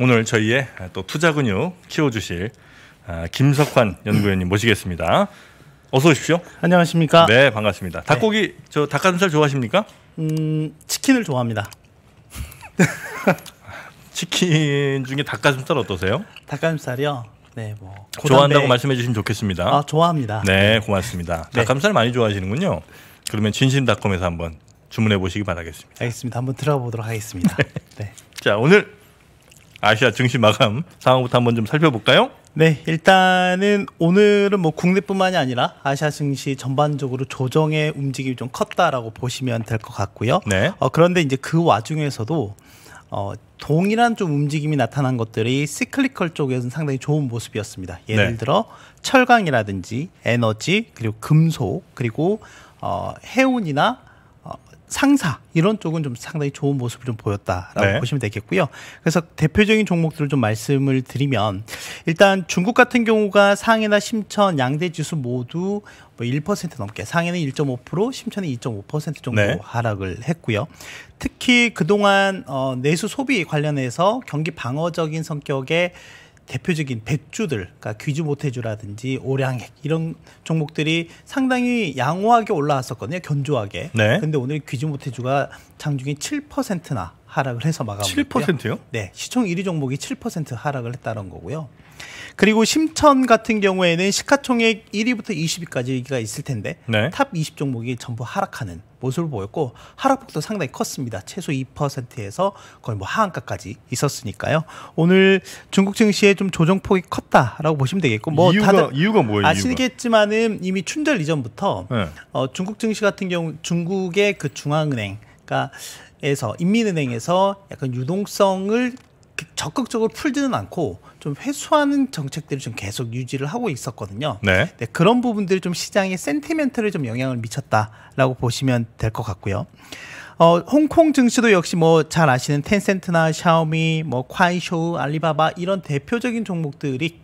오늘 저희의 또 투자 근육 키워주실 아, 김석환 연구위원님 모시겠습니다. 어서 오십시오. 안녕하십니까? 네, 반갑습니다. 닭고기 네. 저 닭가슴살 좋아하십니까? 음, 치킨을 좋아합니다. 치킨 중에 닭가슴살 어떠세요? 닭가슴살이요. 네, 뭐 고단백... 좋아한다고 말씀해 주시면 좋겠습니다. 아, 좋아합니다. 네, 네, 고맙습니다. 네. 닭가슴살 많이 좋아하시는군요. 그러면 진심닷컴에서 한번 주문해 보시기 바라겠습니다. 알겠습니다. 한번 들어보도록 하겠습니다. 네. 네. 자, 오늘 아시아 증시 마감 상황부터 한번 좀 살펴볼까요? 네, 일단은 오늘은 뭐 국내뿐만이 아니라 아시아 증시 전반적으로 조정의 움직임이 좀 컸다라고 보시면 될 것 같고요. 네. 어, 그런데 이제 그 와중에서도 어, 동일한 좀 움직임이 나타난 것들이 시클리컬 쪽에서는 상당히 좋은 모습이었습니다. 예를 네. 들어 철강이라든지 에너지 그리고 금속 그리고 어, 해운이나 상사 이런 쪽은 좀 상당히 좋은 모습을 좀 보였다라고 네. 보시면 되겠고요. 그래서 대표적인 종목들을 좀 말씀을 드리면 일단 중국 같은 경우가 상해나 심천 양대 지수 모두 뭐1% 넘게 상해는 1.5% 심천은 2.5% 정도 네. 하락을 했고요. 특히 그동안 어, 내수 소비 관련해서 경기 방어적인 성격의 대표적인 백주들, 그러니까 귀주 모태주라든지 오량액 이런 종목들이 상당히 양호하게 올라왔었거든요. 견조하게. 네. 근데 오늘 귀주 모태주가 장중에 7%나 하락을 해서 마감을 7%요? 했고요. 네. 시총 1위 종목이 7% 하락을 했다는 거고요. 그리고 심천 같은 경우에는 시가총액 1위부터 20위까지가 있을 텐데 네. 탑20 종목이 전부 하락하는 모습을 보였고 하락폭도 상당히 컸습니다. 최소 2%에서 거의 뭐 하한가까지 있었으니까요. 오늘 중국 증시에좀 조정폭이 컸다라고 보시면 되겠고 뭐 이유가, 다들 이유가 뭐예요? 아시겠지만은 이미 춘절 이전부터 네. 어, 중국 증시 같은 경우 중국의 그 중앙은행 가 에서 인민은행에서 약간 유동성을 그 적극적으로 풀지는 않고 좀 회수하는 정책들을 좀 계속 유지를 하고 있었거든요. 네. 네 그런 부분들이 좀 시장의 센티멘트를 좀 영향을 미쳤다라고 보시면 될 것 같고요. 어, 홍콩 증시도 역시 뭐 잘 아시는 텐센트나 샤오미, 뭐콰이쇼 알리바바 이런 대표적인 종목들이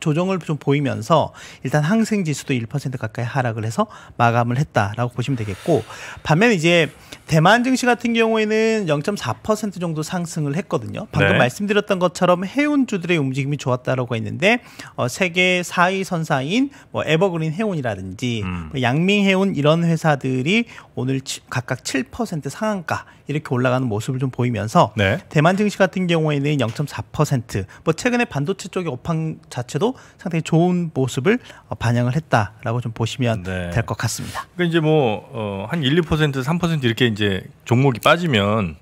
조정을 좀 보이면서 일단 항생 지수도 1% 가까이 하락을 해서 마감을 했다라고 보시면 되겠고 반면 이제 대만 증시 같은 경우에는 0.4% 정도 상승을 했거든요. 방금 네. 말씀드렸던 것처럼 해운주들의 움직임이 좋았다라고 했는데 어, 세계 4위 선사인 뭐 에버그린 해운이라든지 음. 뭐 양민해운 이런 회사들이 오늘 치, 각각 7% 상한가 이렇게 올라가는 모습을 좀 보이면서 네. 대만 증시 같은 경우에는 0.4%뭐 최근에 반도체 쪽의 오황 자체도 상당히 좋은 모습을 어, 반영을 했다라고 좀 보시면 네. 될것 같습니다. 그러니까 이제 뭐한 어, 1, 2% 3% 이렇게 이제 종목이 빠지면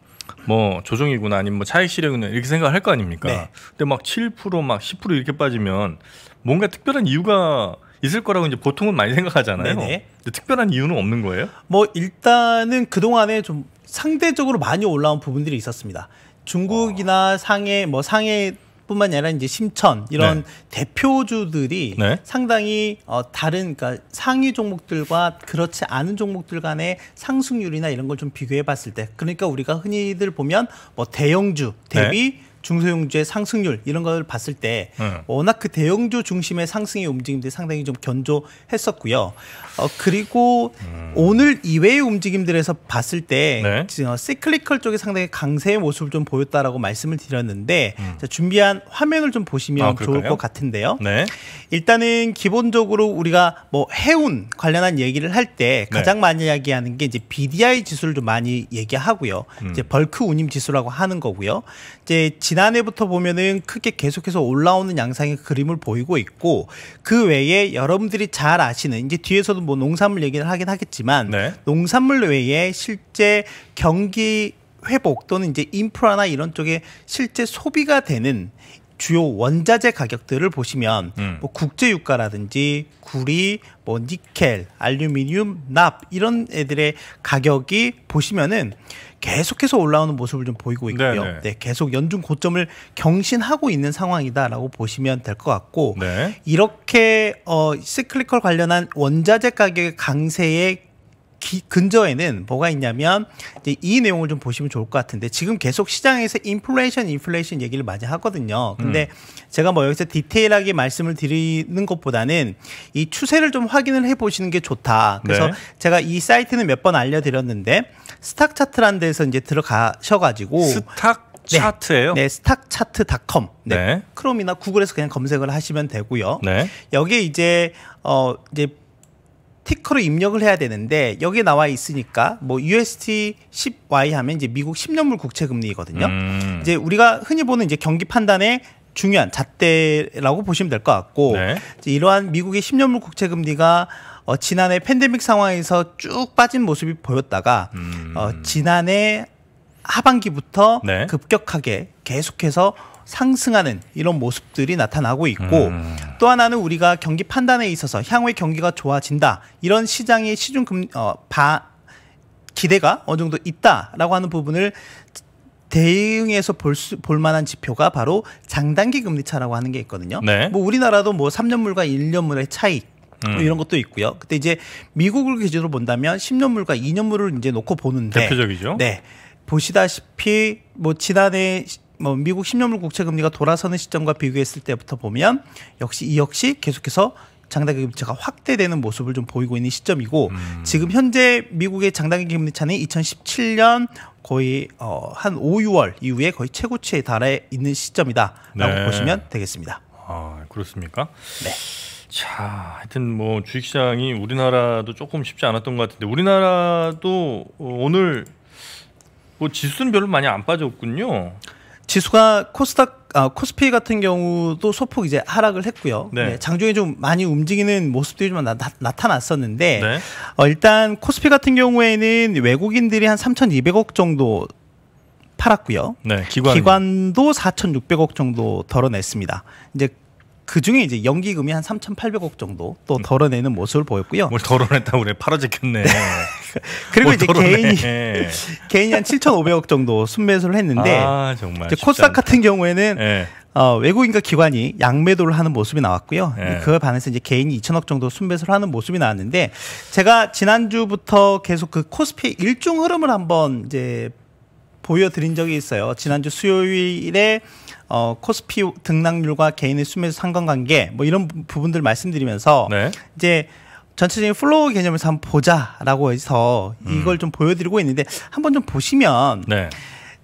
뭐 조정이구나 아니면 뭐 차익 실현이구나 이렇게 생각할거 아닙니까? 네. 근데 막 7%막 10% 이렇게 빠지면 뭔가 특별한 이유가 있을 거라고 이제 보통은 많이 생각하잖아요. 네네. 근데 특별한 이유는 없는 거예요? 뭐 일단은 그동안에 좀 상대적으로 많이 올라온 부분들이 있었습니다. 중국이나 상해 뭐 상해 뿐만 아니라 이제 심천 이런 네. 대표주들이 네. 상당히 어, 다른 그러니까 상위 종목들과 그렇지 않은 종목들 간의 상승률이나 이런 걸 좀 비교해 봤을 때 그러니까 우리가 흔히들 보면 뭐 대형주 대비 네. 중소형주의 상승률 이런 걸 봤을 때 음. 워낙 그 대형주 중심의 상승의 움직임들이 상당히 좀 견조했었고요. 어, 그리고 음. 오늘 이외의 움직임들에서 봤을 때 네. 시클리컬 어, 쪽에 상당히 강세의 모습을 좀 보였다라고 말씀을 드렸는데 음. 자, 준비한 화면을 좀 보시면 아, 좋을 것 같은데요. 네. 일단은 기본적으로 우리가 뭐 해운 관련한 얘기를 할때 네. 가장 네. 많이 이야기하는 게 이제 BDI 지수를 좀 많이 얘기하고요. 음. 이제 벌크 운임 지수라고 하는 거고요. 이제 지난해부터 보면은 크게 계속해서 올라오는 양상의 그림을 보이고 있고 그 외에 여러분들이 잘 아시는 이제 뒤에서도 뭐 농산물 얘기를 하긴 하겠지만 네. 농산물 외에 실제 경기 회복 또는 이제 인프라나 이런 쪽에 실제 소비가 되는 주요 원자재 가격들을 보시면 음. 뭐 국제 유가라든지 구리, 뭐 니켈, 알루미늄, 납 이런 애들의 가격이 보시면은 계속해서 올라오는 모습을 좀 보이고 있고요. 네, 네. 네 계속 연중 고점을 경신하고 있는 상황이다라고 보시면 될 것 같고 네. 이렇게 어 시클리컬 관련한 원자재 가격의 강세에 기, 근저에는 뭐가 있냐면 이 내용을 좀 보시면 좋을 것 같은데 지금 계속 시장에서 인플레이션 인플레이션 얘기를 많이 하거든요. 근데 음. 제가 뭐 여기서 디테일하게 말씀을 드리는 것보다는 이 추세를 좀 확인을 해 보시는 게 좋다. 그래서 네. 제가 이 사이트는 몇 번 알려 드렸는데 스탁 차트란 데서 이제 들어가셔 가지고 스탁 네. 네, 차트예요? 네, 네 스탁차트닷컴. 네. 네. 크롬이나 구글에서 그냥 검색을 하시면 되고요. 네. 여기에 이제 어 이제 티커로 입력을 해야 되는데 여기에 나와 있으니까 뭐 UST 10Y 하면 이제 미국 10년물 국채 금리거든요. 음. 이제 우리가 흔히 보는 이제 경기 판단에 중요한 잣대라고 보시면 될 것 같고 네. 이러한 미국의 10년물 국채 금리가 어, 지난해 팬데믹 상황에서 쭉 빠진 모습이 보였다가 음. 어, 지난해 하반기부터 네. 급격하게 계속해서 상승하는 이런 모습들이 나타나고 있고 음. 또 하나는 우리가 경기 판단에 있어서 향후에 경기가 좋아진다 이런 시장의 시중 금 어, 바 기대가 어느 정도 있다라고 하는 부분을 대응해서 볼, 수, 볼 만한 지표가 바로 장단기 금리 차라고 하는 게 있거든요. 네. 뭐 우리나라도 뭐 3년물과 1년물의 차이 뭐 음. 이런 것도 있고요. 그때 이제 미국을 기준으로 본다면 10년물과 2년물을 이제 놓고 보는데 대표적이죠. 네. 보시다시피 뭐 지난해 뭐 미국 10년물 국채 금리가 돌아서는 시점과 비교했을 때부터 보면 역시 이 역시 계속해서 장단기 금리차가 확대되는 모습을 좀 보이고 있는 시점이고 음. 지금 현재 미국의 장단기 금리차는 2017년 거의 어, 한 5, 6월 이후에 거의 최고치에 달해 있는 시점이다라고 네. 보시면 되겠습니다. 아 그렇습니까? 네. 자, 하여튼 뭐 주식시장이 우리나라도 조금 쉽지 않았던 것 같은데 우리나라도 어, 오늘 뭐 지수는 별로 많이 안 빠졌군요. 지수가 코스닥 아, 코스피 같은 경우도 소폭 이제 하락을 했고요. 네. 네, 장중에 좀 많이 움직이는 모습들이 좀 나, 타났었는데 네. 어, 일단 코스피 같은 경우에는 외국인들이 한 3,200억 정도 팔았고요. 기관... 도 4,600억 정도 덜어냈습니다. 이제 그 중에 이제 연기금이 한 3,800억 정도 또 음. 덜어내는 모습을 보였고요. 뭘 덜어냈다고 그래 팔아지겠네. 네. 그리고 이제 개인이 예. 개인이 한 7,500억 정도 순매수를 했는데 아, 이제 코스닥 같은 경우에는 네. 어, 외국인과 기관이 양매도를 하는 모습이 나왔고요. 네. 그에 반해서 이제 개인이 2천억 정도 순매수를 하는 모습이 나왔는데 제가 지난주부터 계속 그 코스피 일중 흐름을 한번 이제 보여드린 적이 있어요. 지난주 수요일에 어, 코스피 등락률과 개인의 순매수 상관관계 뭐 이런 부분들 말씀드리면서 네. 이제 전체적인 플로우 개념에서 한번 보자라고 해서 음. 이걸 음. 좀 보여드리고 있는데 한번 좀 보시면 네.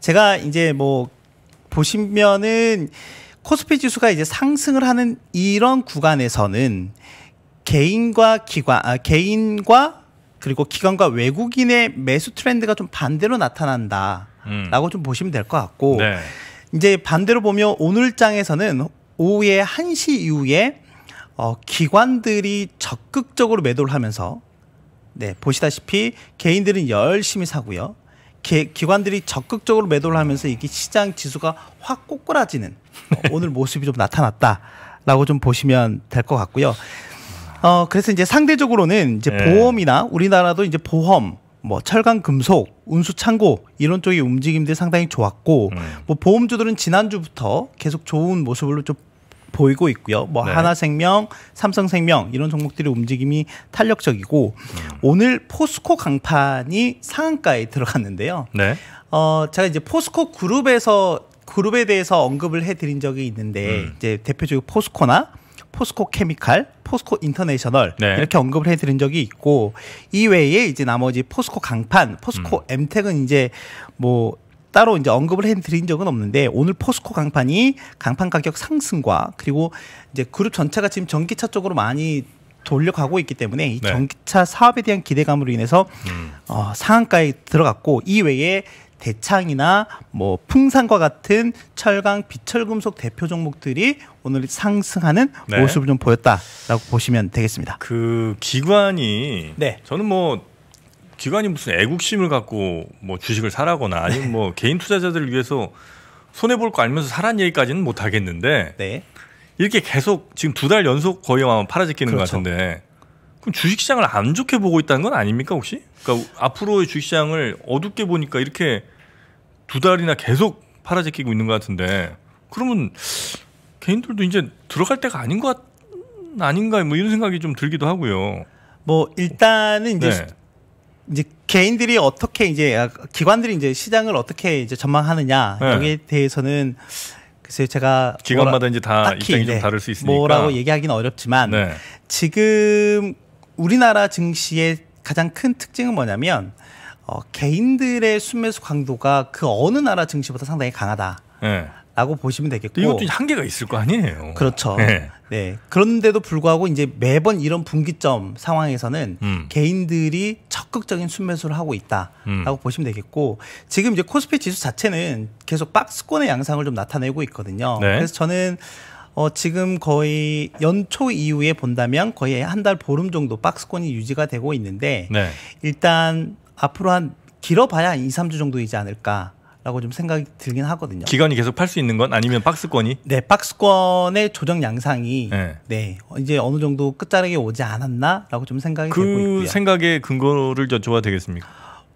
제가 이제 뭐 보시면은 코스피 지수가 이제 상승을 하는 이런 구간에서는 개인과 기관 아, 개인과 그리고 기관과 외국인의 매수 트렌드가 좀 반대로 나타난다라고 음. 좀 보시면 될 것 같고 네. 이제 반대로 보면 오늘 장에서는 오후에 1시 이후에 어, 기관들이 적극적으로 매도를 하면서 네, 보시다시피 개인들은 열심히 사고요. 개, 기관들이 적극적으로 매도를 하면서 이게 시장 지수가 확 꼬꾸라지는 어, 네. 오늘 모습이 좀 나타났다라고 좀 보시면 될 것 같고요. 어, 그래서 이제 상대적으로는 이제 네. 보험이나 우리나라도 이제 보험 뭐 철강 금속, 운수 창고 이런 쪽의 움직임들이 상당히 좋았고 음. 뭐 보험주들은 지난주부터 계속 좋은 모습으로 좀 보이고 있고요. 뭐 네. 하나생명, 삼성생명 이런 종목들의 움직임이 탄력적이고 음. 오늘 포스코 강판이 상한가에 들어갔는데요. 네. 어, 제가 이제 포스코 그룹에서 그룹에 대해서 언급을 해드린 적이 있는데 음. 이제 대표적으로 포스코나 포스코 케미칼, 포스코 인터내셔널 네. 이렇게 언급을 해드린 적이 있고 이 외에 이제 나머지 포스코 강판, 포스코 음. 엠텍은 음. 이제 뭐 따로 이제 언급을 해드린 적은 없는데 오늘 포스코 강판이 강판 가격 상승과 그리고 이제 그룹 전체가 지금 전기차 쪽으로 많이 돌려가고 있기 때문에 이 네. 전기차 사업에 대한 기대감으로 인해서 음. 어, 상한가에 들어갔고 이 외에 대창이나 뭐 풍산과 같은 철강 비철금속 대표 종목들이 오늘 상승하는 네. 모습을 좀 보였다라고 보시면 되겠습니다. 그 기관이 네. 저는 뭐 기관이 무슨 애국심을 갖고 뭐 주식을 사라거나 아니면 뭐 개인 투자자들을 위해서 손해 볼 거 알면서 사란 얘기까지는 못 하겠는데 네. 이렇게 계속 지금 두 달 연속 거의 막 팔아제끼는 그렇죠. 것 같은데 그럼 주식시장을 안 좋게 보고 있다는 건 아닙니까 혹시? 그러니까 앞으로의 주식시장을 어둡게 보니까 이렇게 두 달이나 계속 팔아제끼고 있는 것 같은데 그러면 개인들도 이제 들어갈 때가 아닌 것 같, 아닌가 뭐 이런 생각이 좀 들기도 하고요. 뭐 일단은 이제 네. 이제 개인들이 어떻게 이제 아, 기관들이 이제 시장을 어떻게 이제 전망하느냐 네. 여기에 대해서는 글쎄요 제가 기관마다 뭐라, 이제 다 입장이 네, 좀 다를 수 있으니까 뭐라고 얘기하기는 어렵지만 네. 지금 우리나라 증시의 가장 큰 특징은 뭐냐면 어, 개인들의 순매수 강도가 그 어느 나라 증시보다 상당히 강하다. 네. 라고 보시면 되겠고 이것도 한계가 있을 거 아니에요. 그렇죠. 네. 네. 그런데도 불구하고 이제 매번 이런 분기점 상황에서는 음. 개인들이 적극적인 순매수를 하고 있다라고 음. 보시면 되겠고 지금 이제 코스피 지수 자체는 계속 박스권의 양상을 좀 나타내고 있거든요. 네. 그래서 저는 어, 지금 거의 연초 이후에 본다면 거의 한 달 보름 정도 박스권이 유지가 되고 있는데 네. 일단 앞으로 한 길어봐야 2, 3주 정도이지 않을까 라고 좀 생각이 들긴 하거든요. 기간이 계속 팔 수 있는 건 아니면 박스권이? 네, 박스권의 조정 양상이 네. 네 이제 어느 정도 끝자락에 오지 않았나라고 좀 생각이 그 되고 있고요. 그 생각의 근거를 여쭤봐도 되겠습니까?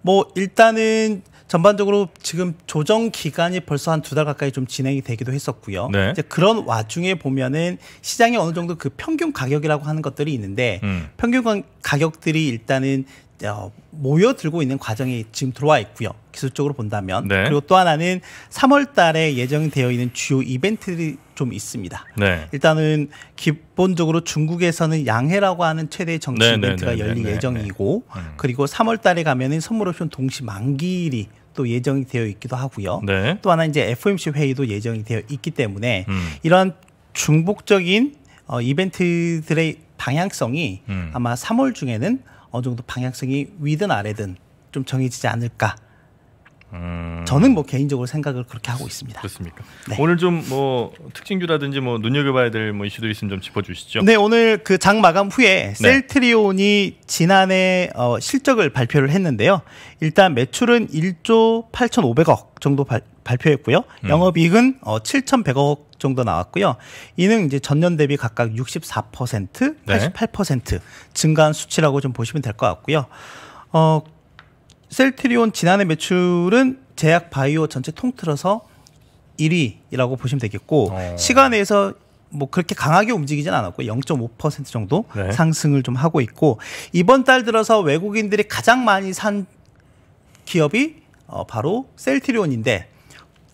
뭐 일단은 전반적으로 지금 조정 기간이 벌써 한 두 달 가까이 좀 진행이 되기도 했었고요. 네. 이제 그런 와중에 보면은 시장이 어느 정도 그 평균 가격이라고 하는 것들이 있는데 음. 평균 가격들이 일단은 어, 모여들고 있는 과정이 지금 들어와 있고요. 기술적으로 본다면. 네. 그리고 또 하나는 3월 달에 예정되어 있는 주요 이벤트들이 좀 있습니다. 네. 일단은 기본적으로 중국에서는 양해라고 하는 최대 정치 네, 네 이벤트가 네, 네, 열릴 예정이고 음. 그리고 3월 달에 가면은 선물 옵션 동시 만기일이 또 예정이 되어 있기도 하고요. 또 하나 이제 FOMC 회의도 예정이 되어 있기 때문에 음. 이런 중복적인 어, 이벤트들의 방향성이 음. 아마 3월 중에는 어느 정도 방향성이 위든 아래든 좀 정해지지 않을까. 음. 저는 뭐 개인적으로 생각을 그렇게 하고 있습니다. 그렇습니까? 네. 오늘 좀 뭐 특징주라든지 뭐 눈여겨봐야 될 뭐 이슈들 있으면 좀 짚어주시죠. 네, 오늘 그 장 마감 후에 네. 셀트리온이 지난해 어, 실적을 발표를 했는데요. 일단 매출은 1조 8,500억 정도 발, 발표했고요. 음. 영업이익은 어, 7,100억 정도 나왔고요. 이는 이제 전년 대비 각각 64%, 88% 네. 증가한 수치라고 좀 보시면 될 것 같고요. 어, 셀트리온 지난해 매출은 제약 바이오 전체 통틀어서 1위라고 보시면 되겠고 어. 시간에서 내뭐 그렇게 강하게 움직이진 않았고 0.5% 정도 네. 상승을 좀 하고 있고 이번 달 들어서 외국인들이 가장 많이 산 기업이 어 바로 셀트리온인데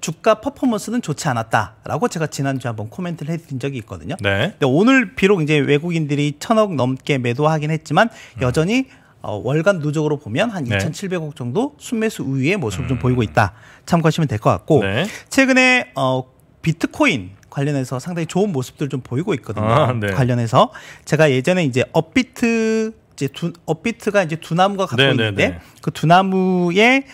주가 퍼포먼스는 좋지 않았다라고 제가 지난주에 한번 코멘트를 해드린 적이 있거든요. 네. 근데 오늘 비록 이제 외국인들이 천억 넘게 매도하긴 했지만 음. 여전히 어, 월간 누적으로 보면 한 네. 2,700억 정도 순매수 우위의 모습을 음. 좀 보이고 있다. 참고하시면 될 것 같고 네. 최근에 어, 비트코인 관련해서 상당히 좋은 모습들 을좀 보이고 있거든요. 아, 네. 관련해서 제가 예전에 이제 업비트 이제 두, 업비트가 이제 두나무가 갖고 네, 네, 있는데 네. 그 두나무의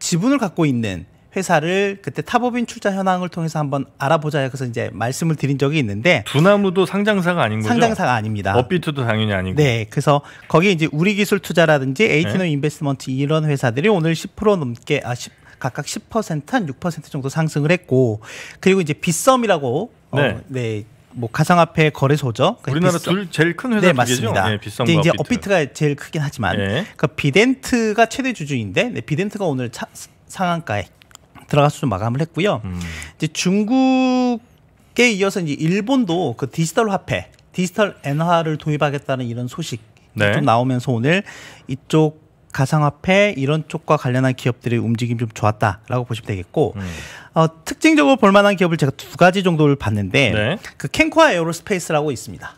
지분을 갖고 있는 회사를 그때 타법인 출자 현황을 통해서 한번 알아보자 해서 이제 말씀을 드린 적이 있는데 두나무도 상장사가 아닌 거죠? 상장사가 아닙니다. 업비트도 당연히 아니고. 네. 그래서 거기에 이제 우리 기술 투자라든지 네. 에이티노 네. 인베스먼트 이런 회사들이 오늘 10% 넘게 아 10, 각각 10%한 6% 정도 상승을 했고 그리고 이제 빗썸이라고 어, 네. 어, 네. 뭐 가상화폐 거래소죠. 그 우리나라 빗썸. 둘 제일 큰 회사 네, 맞습니다. 네, 비싼 이제 업비트. 가 제일 크긴 하지만 네. 그 비덴트가 최대 주주인데 네, 비덴트가 오늘 차, 상한가에 들어가서 좀 마감을 했고요. 음. 이제 중국에 이어서 이제 일본도 그 디지털 화폐, 디지털 엔화를 도입하겠다는 이런 소식 네. 좀 나오면서 오늘 이쪽 가상화폐 이런 쪽과 관련한 기업들의 움직임 이좀 좋았다라고 보시면 되겠고 음. 어, 특징적으로 볼만한 기업을 제가 두 가지 정도를 봤는데 네. 그 캔코아 에어로스페이스라고 있습니다.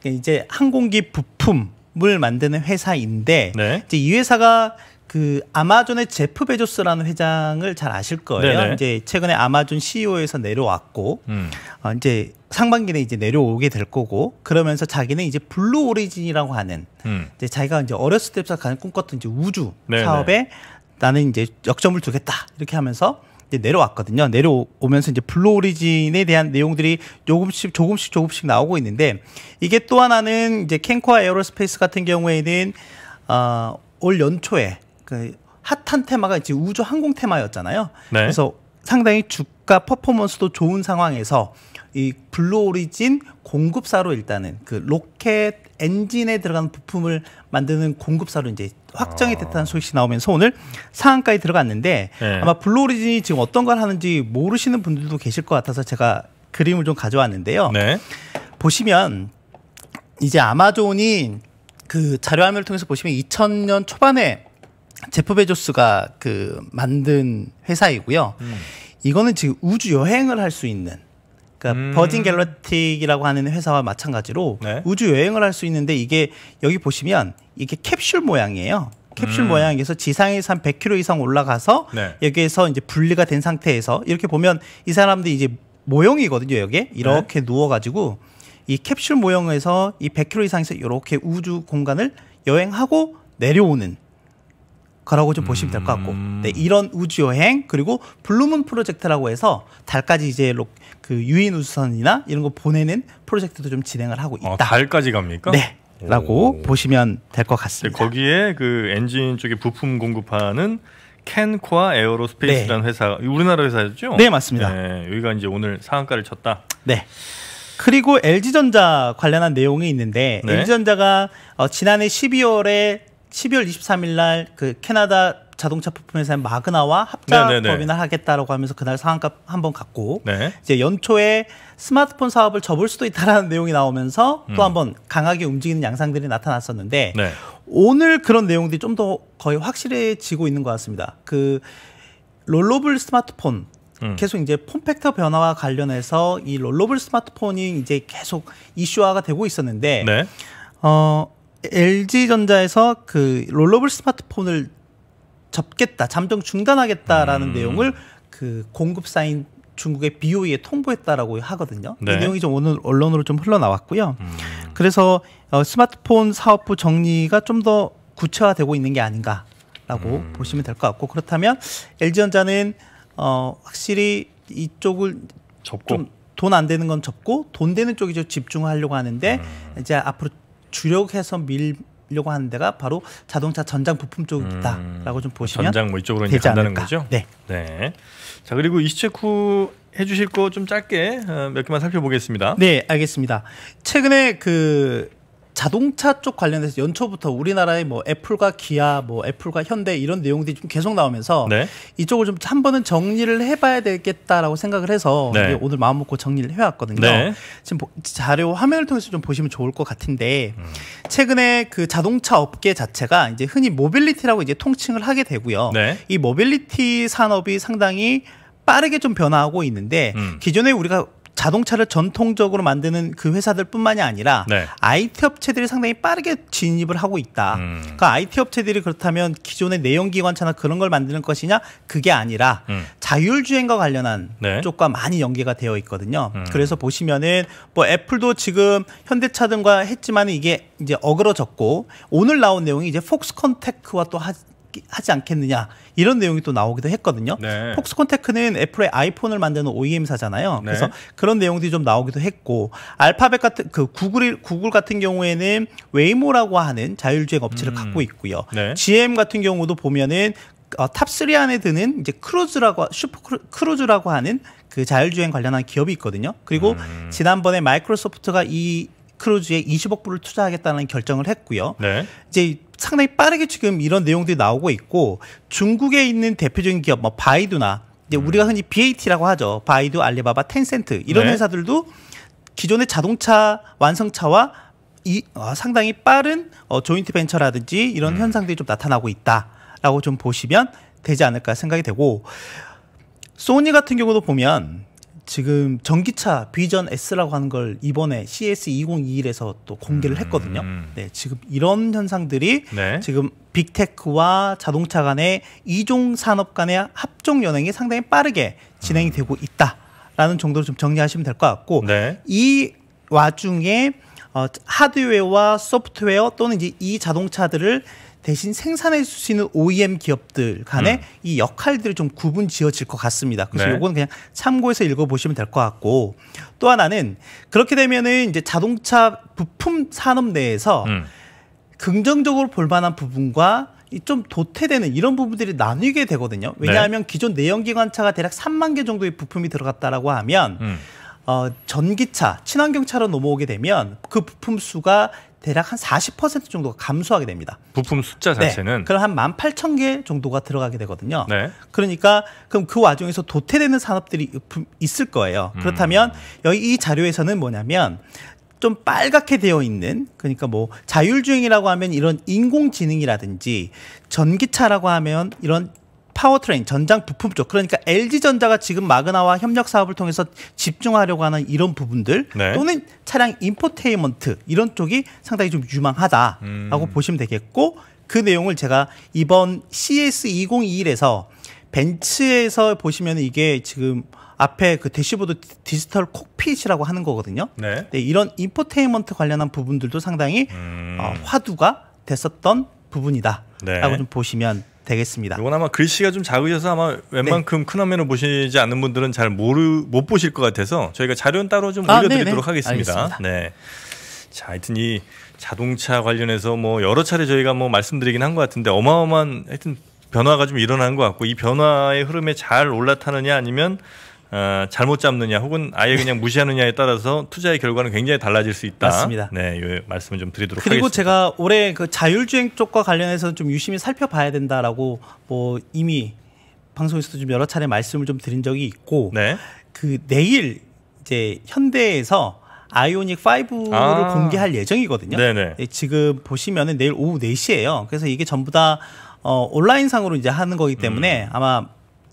그러니까 이제 항공기 부품을 만드는 회사인데 네. 이제 이 회사가 그 아마존의 제프 베조스라는 회장을 잘 아실 거예요. 네네. 이제 최근에 아마존 CEO에서 내려왔고 음. 어, 이제 상반기에 이제 내려오게 될 거고 그러면서 자기는 이제 블루 오리진이라고 하는 음. 이제 자기가 이제 어렸을 때부터 가는 꿈꿨던 이제 우주 네네. 사업에 나는 이제 역점을 두겠다 이렇게 하면서 이제 내려왔거든요. 내려오면서 이제 블루 오리진에 대한 내용들이 조금씩 조금씩 조금씩 나오고 있는데 이게 또 하나는 이제 캔코아 에어로스페이스 같은 경우에는 어, 올 연초에 그 핫한 테마가 이제 우주 항공 테마였잖아요. 네. 그래서 상당히 주가 퍼포먼스도 좋은 상황에서 이 블루 오리진 공급사로 일단은 그 로켓 엔진에 들어가는 부품을 만드는 공급사로 이제 확정이 아. 됐다는 소식이 나오면서 오늘 상한가에 들어갔는데 네. 아마 블루 오리진이 지금 어떤 걸 하는지 모르시는 분들도 계실 것 같아서 제가 그림을 좀 가져왔는데요. 네. 보시면 이제 아마존이 그 자료화면을 통해서 보시면 2000년 초반에 제프 베조스가 그 만든 회사이고요. 음. 이거는 지금 우주 여행을 할 수 있는 그러니까 음. 버진 갤러틱이라고 하는 회사와 마찬가지로 네. 우주 여행을 할 수 있는데 이게 여기 보시면 이게 캡슐 모양이에요. 캡슐 음. 모양에서 지상에서 한 100km 이상 올라가서 네. 여기에서 이제 분리가 된 상태에서 이렇게 보면 이 사람들이 이제 모형이거든요. 여기에 이렇게 네. 누워가지고 이 캡슐 모형에서 이 100km 이상에서 이렇게 우주 공간을 여행하고 내려오는 거라고 좀 보시면 될 것 같고 음. 네, 이런 우주 여행 그리고 블루문 프로젝트라고 해서 달까지 이제 그 유인 우주선이나 이런 거 보내는 프로젝트도 좀 진행을 하고 아, 있다. 아, 달까지 갑니까? 네. 라고 오. 보시면 될 것 같습니다. 네, 거기에 그 엔진 쪽에 부품 공급하는 캔코아 에어로스페이스라는 네. 회사, 우리나라 회사였죠? 네, 맞습니다. 네, 여기가 이제 오늘 상한가를 쳤다. 네. 그리고 LG전자 관련한 내용이 있는데 네. LG전자가 어, 지난해 12월에 12월 23일 날 그 캐나다 자동차 부품회사인 마그나와 합작 네네네. 네, 네. 법인을 하겠다라고 하면서 그날 상한가 한번 갔고 네. 이제 연초에 스마트폰 사업을 접을 수도 있다라는 내용이 나오면서 음. 또 한번 강하게 움직이는 양상들이 나타났었는데 네. 오늘 그런 내용들이 좀 더 거의 확실해지고 있는 것 같습니다. 그 롤러블 스마트폰 음. 계속 이제 폼팩터 변화와 관련해서 이 롤러블 스마트폰이 이제 계속 이슈화가 되고 있었는데 네. 어 LG전자에서 그 롤러블 스마트폰을 접겠다, 잠정 중단하겠다라는 음. 내용을 그 공급 사인 중국의 BOE에 통보했다라고 하거든요. 네. 이 내용이 좀 오늘 언론으로 좀 흘러나왔고요. 음. 그래서 어, 스마트폰 사업부 정리가 좀 더 구체화되고 있는 게 아닌가라고 음. 보시면 될 것 같고 그렇다면 LG전자는 어, 확실히 이쪽을 접고 돈 안 되는 건 접고 돈 되는 쪽이좀 집중하려고 하는데 음. 이제 앞으로 주력해서 밀려고 하는 데가 바로 자동차 전장 부품 쪽이다라고 음, 좀 보시면 전장 뭐 이쪽으로 되지 간다는 거죠. 네. 네. 자 그리고 이체크 해주실 거 좀 짧게 어, 몇 개만 살펴보겠습니다. 네, 알겠습니다. 최근에 그 자동차 쪽 관련해서 연초부터 우리나라의 뭐 애플과 기아, 뭐 애플과 현대 이런 내용들이 좀 계속 나오면서 네. 이쪽을 좀 한 번은 정리를 해봐야 되겠다라고 생각을 해서 네. 오늘 마음 먹고 정리를 해왔거든요. 네. 지금 자료 화면을 통해서 좀 보시면 좋을 것 같은데 음. 최근에 그 자동차 업계 자체가 이제 흔히 모빌리티라고 이제 통칭을 하게 되고요. 네. 이 모빌리티 산업이 상당히 빠르게 좀 변화하고 있는데 음. 기존에 우리가 자동차를 전통적으로 만드는 그 회사들뿐만이 아니라 네. IT 업체들이 상당히 빠르게 진입을 하고 있다. 음. 그러니까 IT 업체들이 그렇다면 기존의 내연기관차나 그런 걸 만드는 것이냐 그게 아니라 음. 자율주행과 관련한 네. 쪽과 많이 연계가 되어 있거든요. 음. 그래서 보시면은 뭐 애플도 지금 현대차 등과 했지만 이게 이제 어그러졌고 오늘 나온 내용이 이제 폭스컨테크와 또 하, 하지 않겠느냐 이런 내용이 또 나오기도 했거든요. 네. 폭스콘테크는 애플의 아이폰을 만드는 OEM사잖아요. 네. 그래서 그런 내용들이 좀 나오기도 했고 알파벳 같은 그 구글 구글 같은 경우에는 웨이모라고 하는 자율주행 업체를 음. 갖고 있고요. 네. GM 같은 경우도 보면은 어, 탑3 안에 드는 이제 크루즈라고 슈퍼 크루즈라고 하는 그 자율주행 관련한 기업이 있거든요. 그리고 음. 지난번에 마이크로소프트가 이 크루즈에 20억 불을 투자하겠다는 결정을 했고요. 네. 이제 상당히 빠르게 지금 이런 내용들이 나오고 있고 중국에 있는 대표적인 기업 뭐 바이두나 이제 음. 우리가 흔히 BAT라고 하죠. 바이두, 알리바바, 텐센트 이런 네. 회사들도 기존의 자동차 완성차와 이 어, 상당히 빠른 어, 조인트 벤처라든지 이런 음. 현상들이 좀 나타나고 있다라고 좀 보시면 되지 않을까 생각이 되고 소니 같은 경우도 보면 지금 전기차 비전 S라고 하는 걸 이번에 CES 2021에서 또 공개를 음, 했거든요. 음. 네, 지금 이런 현상들이 네. 지금 빅테크와 자동차 간의 이종 산업 간의 합종 연행이 상당히 빠르게 진행이 음. 되고 있다라는 정도로 좀 정리하시면 될 것 같고 네. 이 와중에 어, 하드웨어와 소프트웨어 또는 이제 이 자동차들을 대신 생산해 주시는 OEM 기업들 간에 음. 이 역할들을 좀 구분 지어질 것 같습니다. 그래서 네. 요건 그냥 참고해서 읽어보시면 될 것 같고 또 하나는 그렇게 되면은 이제 자동차 부품 산업 내에서 음. 긍정적으로 볼만한 부분과 좀 도태되는 이런 부분들이 나뉘게 되거든요. 네. 왜냐하면 네. 기존 내연기관차가 대략 3만 개 정도의 부품이 들어갔다라고 하면 음. 어, 전기차, 친환경차로 넘어오게 되면 그 부품 수가 대략 한 40% 정도가 감소하게 됩니다. 부품 숫자 네, 자체는 네, 그럼 한 18,000개 정도가 들어가게 되거든요. 네. 그러니까 그럼 그 와중에서 도태되는 산업들이 있을 거예요. 음. 그렇다면 여기 이 자료에서는 뭐냐면 좀 빨갛게 되어 있는 그러니까 뭐 자율주행이라고 하면 이런 인공지능이라든지 전기차라고 하면 이런 파워트레인 전장 부품 쪽 그러니까 LG전자가 지금 마그나와 협력 사업을 통해서 집중하려고 하는 이런 부분들 네. 또는 차량 인포테인먼트 이런 쪽이 상당히 좀 유망하다라고 음. 보시면 되겠고 그 내용을 제가 이번 CS 2021에서 벤츠에서 보시면 이게 지금 앞에 그 대시보드 디지털 콕핏이라고 하는 거거든요. 네. 네 이런 인포테인먼트 관련한 부분들도 상당히 음. 어, 화두가 됐었던 부분이다라고 네. 좀 보시면 되겠습니다. 이건 아마 글씨가 좀 작으셔서 아마 웬만큼 네. 큰 화면을 보시지 않는 분들은 잘 모르 못 보실 것 같아서 저희가 자료는 따로 좀 아, 네, 올려드리도록 네네. 하겠습니다. 알겠습니다. 네. 자, 하여튼 이 자동차 관련해서 뭐 여러 차례 저희가 뭐 말씀드리긴 한 것 같은데 어마어마한 하여튼 변화가 좀 일어난 것 같고 이 변화의 흐름에 잘 올라타느냐 아니면 어, 잘못 잡느냐 혹은 아예 그냥 무시하느냐에 따라서 투자의 결과는 굉장히 달라질 수 있다. 맞습니다. 네, 요 말씀을 좀 드리도록 그리고 하겠습니다. 그리고 제가 올해 그 자율주행 쪽과 관련해서좀 유심히 살펴봐야 된다라고 뭐 이미 방송에서도 좀 여러 차례 말씀을 좀 드린 적이 있고 네. 그 내일 이제 현대에서 아이오닉 5를 아. 공개할 예정이거든요. 네네. 예, 지금 보시면은 내일 오후 4시예요. 그래서 이게 전부 다 어, 온라인상으로 이제 하는 거기 때문에 음. 아마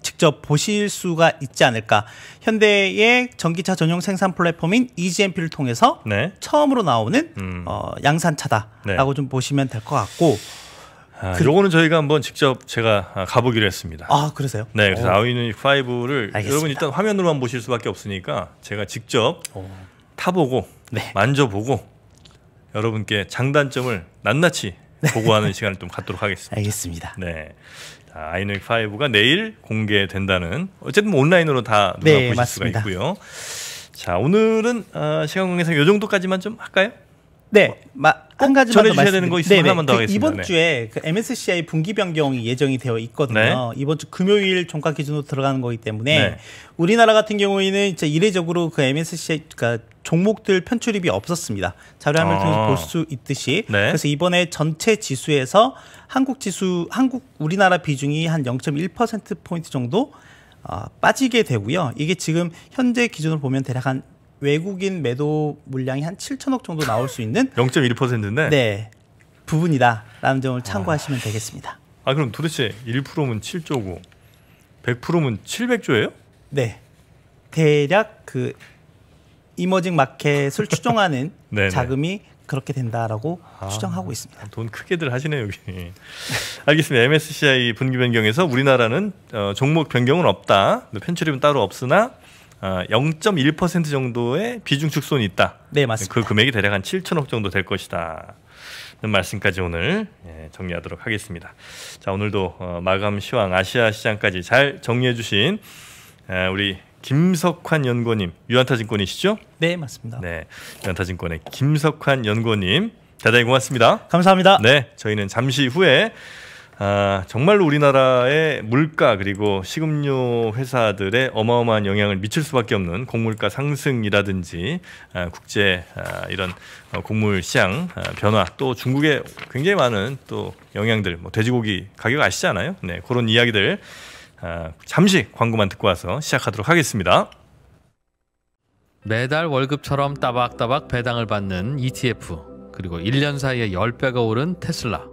직접 보실 수가 있지 않을까. 현대의 전기차 전용 생산 플랫폼인 EGMP를 통해서 네. 처음으로 나오는 음. 어, 양산차다라고 네. 좀 보시면 될 것 같고. 아, 그, 요거는 저희가 한번 직접 제가 아, 가보기로 했습니다. 아 그러세요? 네, 그래서 어. 아우이누 5를 여러분 일단 화면으로만 보실 수밖에 없으니까 제가 직접 오. 어. 타보고 네. 만져보고 여러분께 장단점을 낱낱이 네. 보고하는 시간을 좀 갖도록 하겠습니다. 알겠습니다. 네. 아, 아이넥 5가 내일 공개된다는 어쨌든 온라인으로 다 누가 네, 보실 맞습니다. 수가 있고요. 자 오늘은 어, 시간 관계상 요 정도까지만 좀 할까요? 네. 어, 마, 한 가지만 전해주셔야 되는 거 있으면 하나더 네, 네. 그 하겠습니다. 이번 네. 주에 그 MSCI 분기 변경이 예정이 되어 있거든요. 네. 이번 주 금요일 종가 기준으로 들어가는 거기 때문에 네. 우리나라 같은 경우에는 이제 이례적으로 그 MSCI 그러니까 종목들 편출입이 없었습니다. 자료화면을 통해서 아. 볼수 있듯이 네. 그래서 이번에 전체 지수에서 한국 지수 한국 우리나라 비중이 한 0.1% 포인트 정도 어, 빠지게 되고요. 이게 지금 현재 기준으로 보면 대략 한 외국인 매도 물량이 한 7천억 정도 나올 수 있는 0.1%인데 네 부분이다라는 점을 아. 참고하시면 아... 되겠습니다. 아 그럼 도대체 1%면 7조고 100%면 700조예요? 네 대략 그 이머징 마켓을 추종하는 네, 네. 자금이 그렇게 된다라고 아, 추정하고 있습니다. 돈 크게들 하시네요 여기. 알겠습니다. MSCI 분기 변경에서 우리나라는 어, 종목 변경은 없다. 편출입은 따로 없으나 0.1% 어, 정도의 비중 축소는 있다. 네, 맞습니다. 그 금액이 대략 한 7천억 정도 될 것이다. 말씀까지 오늘 예, 정리하도록 하겠습니다. 자 오늘도 어, 마감 시황 아시아 시장까지 잘 정리해주신 우리 김석환 연구원님 유한타증권이시죠? 네 맞습니다. 네 유한타증권의 김석환 연구원님 대단히 고맙습니다. 감사합니다. 네 저희는 잠시 후에 아, 정말로 우리나라의 물가 그리고 식음료 회사들의 어마어마한 영향을 미칠 수밖에 없는 곡물가 상승이라든지 아, 국제 아, 이런 어, 곡물 시장 아, 변화 또 중국의 굉장히 많은 또 영향들 뭐 돼지고기 가격 아시잖아요. 네, 그런 이야기들 아, 잠시 광고만 듣고 와서 시작하도록 하겠습니다. 매달 월급처럼 따박따박 배당을 받는 ETF 그리고 1년 사이에 10배가 오른 테슬라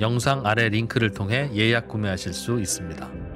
영상 아래 링크를 통해 예약 구매하실 수 있습니다.